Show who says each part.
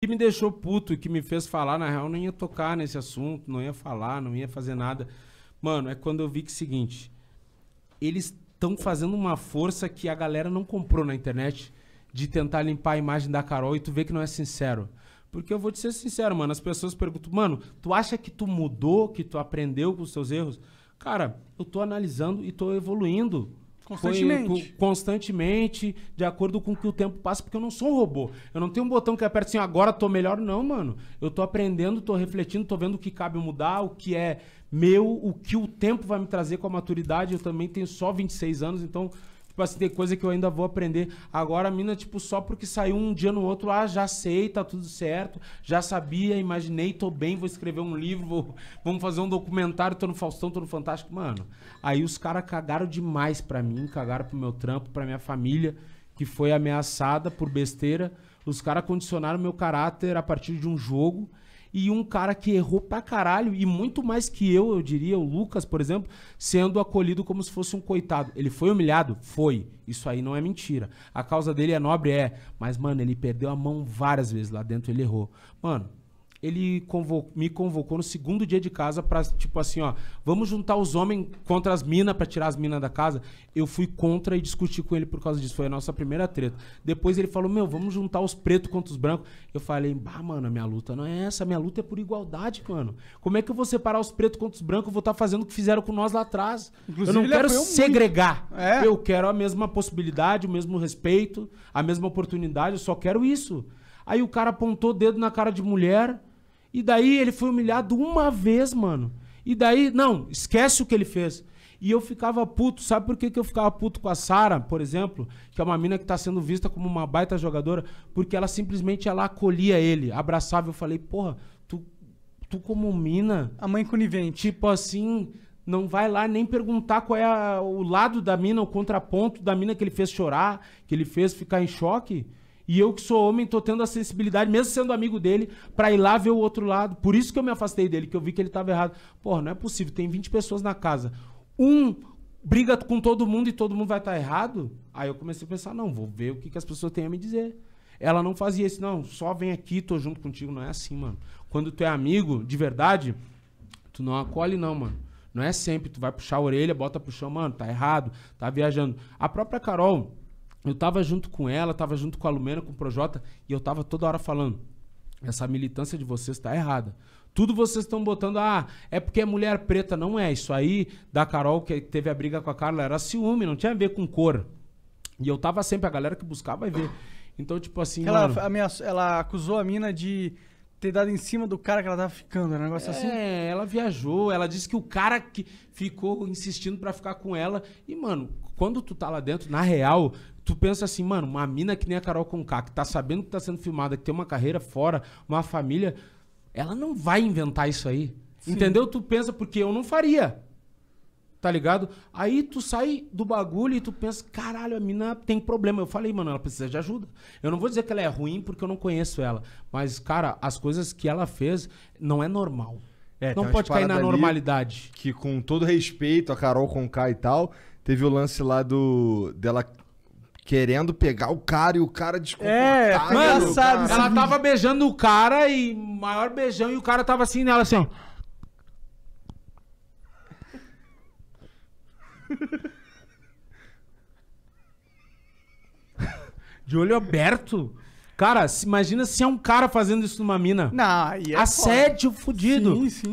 Speaker 1: que me deixou puto e que me fez falar, na real, não ia tocar nesse assunto, não ia falar, não ia fazer nada. Mano, é quando eu vi que é o seguinte, eles estão fazendo uma força que a galera não comprou na internet de tentar limpar a imagem da Carol e tu vê que não é sincero. Porque eu vou te ser sincero, mano, as pessoas perguntam, mano, tu acha que tu mudou, que tu aprendeu com os teus erros? Cara, eu tô analisando e tô evoluindo. Constantemente. Foi, constantemente, de acordo com o que o tempo passa, porque eu não sou um robô. Eu não tenho um botão que aperta assim, agora tô melhor, não, mano. Eu tô aprendendo, tô refletindo, tô vendo o que cabe mudar, o que é meu, o que o tempo vai me trazer com a maturidade. Eu também tenho só 26 anos, então Tipo assim, tem coisa que eu ainda vou aprender. Agora a mina, tipo, só porque saiu um dia no outro, ah, já sei, tá tudo certo, já sabia, imaginei, tô bem, vou escrever um livro, vou, vamos fazer um documentário, tô no Faustão, tô no Fantástico. Mano, aí os caras cagaram demais pra mim, cagaram pro meu trampo, pra minha família, que foi ameaçada por besteira. Os caras condicionaram meu caráter a partir de um jogo e um cara que errou pra caralho, e muito mais que eu, eu diria, o Lucas, por exemplo, sendo acolhido como se fosse um coitado. Ele foi humilhado? Foi. Isso aí não é mentira. A causa dele é nobre? É. Mas, mano, ele perdeu a mão várias vezes lá dentro, ele errou. Mano, ele convocou, me convocou no segundo dia de casa para tipo assim, ó, vamos juntar os homens contra as minas para tirar as minas da casa. Eu fui contra e discuti com ele por causa disso. Foi a nossa primeira treta. Depois ele falou: "Meu, vamos juntar os pretos contra os brancos". Eu falei: "Bah, mano, a minha luta não é essa, a minha luta é por igualdade, mano. Como é que eu vou separar os pretos contra os brancos? Eu vou estar tá fazendo o que fizeram com nós lá atrás. Inclusive, eu não quero segregar. É. Eu quero a mesma possibilidade, o mesmo respeito, a mesma oportunidade, eu só quero isso". Aí o cara apontou o dedo na cara de mulher, e daí ele foi humilhado uma vez, mano. E daí, não, esquece o que ele fez. E eu ficava puto. Sabe por que, que eu ficava puto com a Sara, por exemplo? Que é uma mina que está sendo vista como uma baita jogadora. Porque ela simplesmente ela acolhia ele, abraçava. Eu falei, porra, tu, tu como mina. A mãe conivente. Tipo assim, não vai lá nem perguntar qual é a, o lado da mina, o contraponto da mina que ele fez chorar, que ele fez ficar em choque. E eu que sou homem, tô tendo a sensibilidade, mesmo sendo amigo dele, para ir lá ver o outro lado. Por isso que eu me afastei dele, que eu vi que ele tava errado. Porra, não é possível, tem 20 pessoas na casa. Um briga com todo mundo e todo mundo vai estar tá errado? Aí eu comecei a pensar, não, vou ver o que, que as pessoas têm a me dizer. Ela não fazia isso, não, só vem aqui, tô junto contigo, não é assim, mano. Quando tu é amigo, de verdade, tu não acolhe não, mano. Não é sempre, tu vai puxar a orelha, bota pro chão, mano, tá errado, tá viajando. A própria Carol, eu tava junto com ela, tava junto com a Lumena, com o Projota, e eu tava toda hora falando: essa militância de vocês tá errada. Tudo vocês estão botando, ah, é porque é mulher preta. Não é. Isso aí, da Carol, que teve a briga com a Carla, era ciúme, não tinha a ver com cor. E eu tava sempre, a galera que buscava vai ver. Então, tipo assim. Ela, mano, ameaçou, ela acusou a mina de ter dado em cima do cara que ela tava ficando, era um negócio é, assim. É, ela viajou, ela disse que o cara que ficou insistindo para ficar com ela. E, mano, quando tu tá lá dentro, na real, tu pensa assim, mano, uma mina que nem a Carol Conká, que tá sabendo que tá sendo filmada, que tem uma carreira fora, uma família, ela não vai inventar isso aí. Sim. Entendeu? Tu pensa, porque eu não faria. Tá ligado? Aí tu sai do bagulho e tu pensa, caralho, a mina tem problema. Eu falei, mano, ela precisa de ajuda. Eu não vou dizer que ela é ruim porque eu não conheço ela. Mas, cara, as coisas que ela fez não é normal. É, não pode cair na normalidade. Que com todo respeito a Carol com K e tal, teve o lance lá do dela querendo pegar o cara e o cara é, desconfortável. É, mano, sabe, ela tava beijando o cara e maior beijão e o cara tava assim nela assim, ó. De olho aberto. Cara, se- imagina se é um cara fazendo isso numa mina. Não, aí é foda. Assédio fudido. Sim, sim.